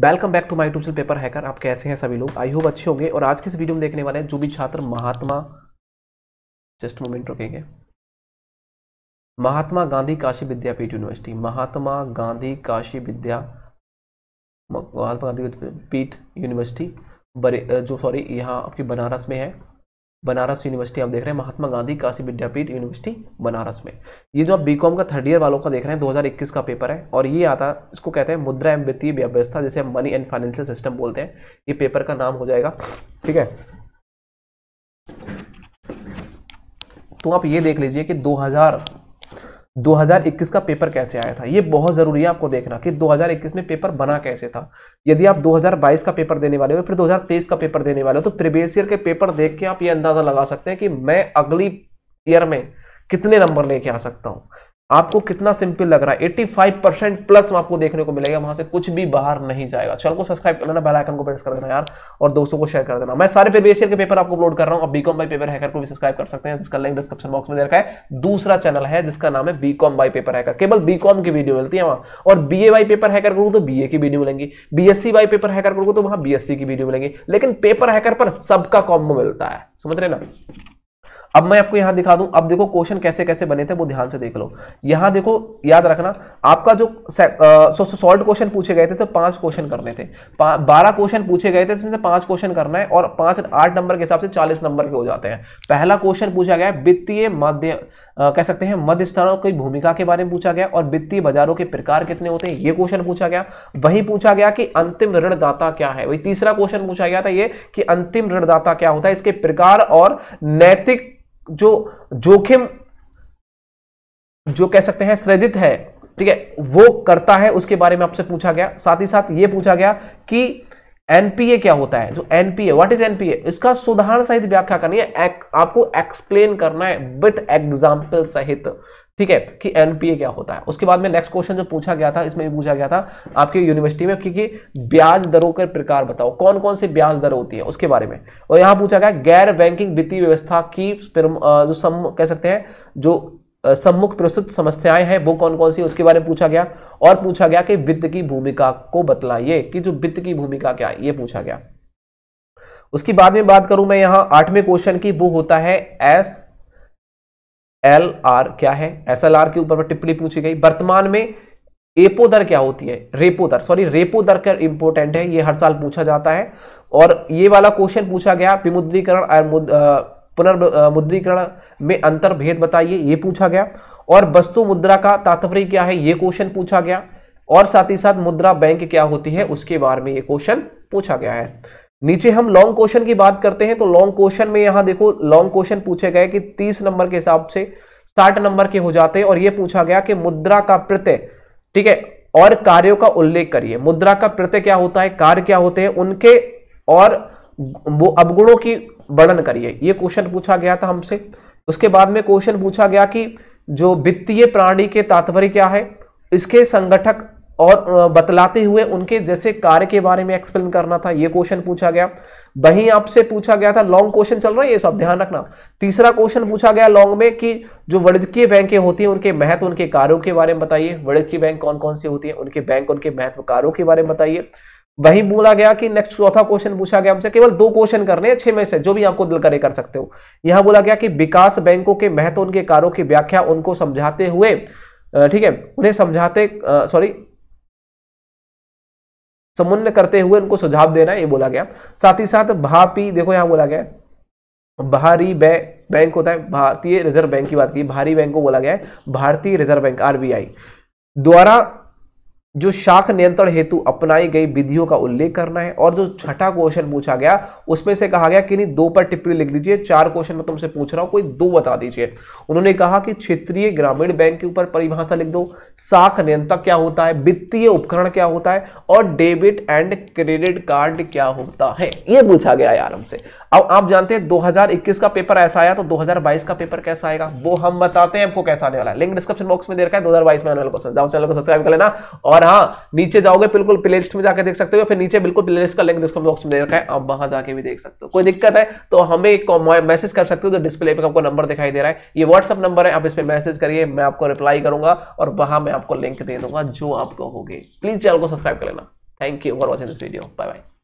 welcome back to my YouTube Paper Hacker आप कैसे हैं सभी लोग आई होप अच्छे होंगे और आज के इस वीडियो में देखने वाले हैं जो भी छात्र महात्मा जस्ट मोमेंट रुकेंगे महात्मा गांधी काशी विद्यापीठ यूनिवर्सिटी महात्मा गांधी काशी विद्या महात्मा गांधी पीठ यूनिवर्सिटी जो सॉरी यहाँ आपकी बनारस में है बनारस यूनिवर्सिटी आप देख रहे हैं महात्मा गांधी काशी विद्यापीठ यूनिवर्सिटी बनारस में ये जो आप बी का थर्ड ईयर वालों का देख रहे हैं 2021 का पेपर है और ये आता है इसको कहते हैं मुद्रा एवं वित्तीय व्यवस्था जिसे हम मनी एंड फाइनेंशियल सिस्टम बोलते हैं ये पेपर का नाम हो जाएगा ठीक है तो आप ये देख लीजिए कि दो 2021 का पेपर कैसे आया था ये बहुत ज़रूरी है आपको देखना कि 2021 में पेपर बना कैसे था यदि आप 2022 का पेपर देने वाले हो फिर 2023 का पेपर देने वाले हो तो प्रीवियस ईयर के पेपर देख के आप ये अंदाज़ा लगा सकते हैं कि मैं अगली ईयर में कितने नंबर लेके आ सकता हूँ आपको कितना सिंपल लग रहा है एट्टी फाइव परसेंट प्लस आपको देखने को मिलेगा वहां से कुछ भी बाहर नहीं जाएगा चलो को सब्सक्राइब कर लेना बेल आइकन को प्रेस कर देना यार और दोस्तों को शेयर कर देना मैं सारे पेपर के पेपर आपको अपलोड कर रहा हूं और बीकॉम बाई पेपर हैकर को भी सब्सक्राइब कर सकते हैं जिसका लिंक डिस्क्रिप्शन बॉक्स में दे रखा है दूसरा चैनल है जिसका नाम है बीकॉम बाई पेपर हैकर केवल बीकॉम की वीडियो मिलती है वहां और B A by paper hacker करूँ तो ए की वीडियो मिलेंगी B S C by paper hacker करूँ तो वहां बी एस सी की वीडियो मिलेंगी लेकिन पेपर हैकर पर सबका कॉम्बो मिलता है समझ रहे ना अब मैं आपको यहां दिखा दूं अब देखो क्वेश्चन कैसे कैसे बने थे वो ध्यान से देख लो यहां देखो याद रखना आपका जो सॉल्ट क्वेश्चन पूछे गए थे तो पांच क्वेश्चन करने थे बारह क्वेश्चन पूछे गए थे तो इसमें से पांच क्वेश्चन करना है और पांच आठ नंबर के हिसाब से चालीस नंबर के हो जाते हैं पहला क्वेश्चन पूछा गया वित्तीय मध्य कह सकते हैं मध्यस्थरों की भूमिका के बारे में पूछा गया और वित्तीय बाजारों के प्रकार कितने होते हैं ये क्वेश्चन पूछा गया वही पूछा गया कि अंतिम ऋणदाता क्या है वही तीसरा क्वेश्चन पूछा गया था ये कि अंतिम ऋणदाता क्या होता है इसके प्रकार और नैतिक जो जोखिम जो कह सकते हैं सृजित है ठीक है वो करता है उसके बारे में आपसे पूछा गया साथ ही साथ ये पूछा गया कि एनपीए क्या होता है जो एनपीए व्हाट इज एनपीए इसका सुधार सहित व्याख्या करनी है एक, आपको एक्सप्लेन करना है विथ एग्जाम्पल सहित ठीक है कि एनपीए क्या होता है उसके बाद में नेक्स्ट क्वेश्चन जो पूछा गया था इसमें भी पूछा गया था आपकी यूनिवर्सिटी में क्योंकि ब्याज दरों के प्रकार बताओ कौन कौन सी ब्याज दर होती है उसके बारे में और यहां पूछा गया गैर बैंकिंग वित्तीय व्यवस्था की जो सम कह सकते हैं जो सम्मुख प्रस्तुत समस्याएं हैं वो कौन कौन सी उसके बारे में पूछा गया और पूछा गया कि वित्त की भूमिका को बतलाइए कि जो वित्त की भूमिका क्या है ये पूछा गया उसकी बाद में बात करूं मैं यहां आठवें क्वेश्चन की वो होता है एस एल आर क्या है एस एल आर के ऊपर टिप्पणी पूछी गई वर्तमान में एपो दर क्या होती है रेपो दर सॉरी रेपो दर का इंपोर्टेंट है ये हर साल पूछा जाता है और ये वाला क्वेश्चन पूछा गया विमुद्रीकरण पुनर्मुद्रीकरण में अंतर भेद बताइए ये पूछा गया और वस्तु मुद्रा का तात्पर्य क्या है ये क्वेश्चन पूछा गया और साथ ही साथ मुद्रा बैंक क्या होती है उसके बारे में ये क्वेश्चन पूछा गया है नीचे हम लॉन्ग क्वेश्चन की बात करते हैं तो लॉन्ग क्वेश्चन में यहां देखो लॉन्ग क्वेश्चन पूछे गए कि 30 नंबर के हिसाब से 60 नंबर के हो जाते हैं और यह पूछा गया कि मुद्रा का प्रत्यय ठीक है और कार्यों का उल्लेख करिए मुद्रा का प्रत्यय क्या होता है कार्य क्या होते हैं उनके और वो अवगुणों की वर्णन करिए ये क्वेश्चन पूछा गया था हमसे उसके बाद में क्वेश्चन पूछा गया कि जो वित्तीय प्रणाली के तात्पर्य क्या है इसके संगठक और बतलाते हुए उनके जैसे कार्य के बारे में एक्सप्लेन करना था ये क्वेश्चन पूछा गया वहीं आपसे पूछा गया था लॉन्ग क्वेश्चन चल रहा है ये सब ध्यान रखना तीसरा क्वेश्चन पूछा गया लॉन्ग में कि जो वाणिज्य बैंकें होती हैं उनके महत्व उनके कार्यों के बारे में बताइए वाणिज्य बैंक कौन कौन सी होती है उनके बैंक उनके महत्व कार्यों के बारे में बताइए वही बोला गया कि नेक्स्ट चौथा क्वेश्चन पूछा गया हमसे केवल दो क्वेश्चन करने छह में से जो भी आपको दिल करे कर सकते हो यहां बोला गया कि विकास बैंकों के महत्व उनके कारों की व्याख्या उनको समझाते हुए ठीक है उन्हें समझाते सॉरी समन्वय करते हुए उनको सुझाव देना ये बोला गया साथ ही साथ भापी देखो यहां बोला गया भारी बै, बैंक होता है भारतीय रिजर्व बैंक की बात की भारी बैंक को बोला गया है भारतीय रिजर्व बैंक आरबीआई द्वारा जो शाख नियंत्रण हेतु अपनाई गई विधियों का उल्लेख करना है और जो छठा क्वेश्चन पूछा गया उसमें से कहा गया कि नहीं दो पर टिप्पणी लिख दीजिए चार क्वेश्चन मैं तुमसे पूछ रहा हूं कोई दो बता दीजिए उन्होंने कहा कि क्षेत्रीय ग्रामीण बैंक के ऊपर परिभाषा लिख दो शाख नियंत्रक क्या होता है वित्तीय उपकरण क्या होता है और डेबिट एंड क्रेडिट कार्ड क्या होता है यह पूछा गया आराम से अब आप जानते हैं 2021 का पेपर ऐसा आया तो 2022 का पेपर कैसा आएगा वो हम बताते हैं आपको कैसा आने वाला है लिंक डिस्क्रिप्शन बॉक्स में दे रखा है दो में आने में क्वेश्चन जाओ चैनल को सब्सक्राइब कर लेना और हाँ नीचे जाओगे बिल्कुल प्ले लिस्ट में जाकर देख सकते हो फिर नीचे बिल्कुल प्ले लिस्ट का लिंक डिस्क्रिप्शन बॉक्स में दे रखा है आप वहां जाके भी देख सकते हो कोई दिक्कत है तो हमें एक मैसेज कर सकते हो जो डिस्प्ले पर आपको नंबर दिखाई दे रहा है ये व्हाट्सअप नंबर है आप इस पर मैसेज करिए मैं आपको रिप्लाई करूंगा और वहां मैं आपको लिंक दे दूंगा जो आपको होगी प्लीज चैनल को सब्सक्राइब कर लेना thank you for watching this video bye bye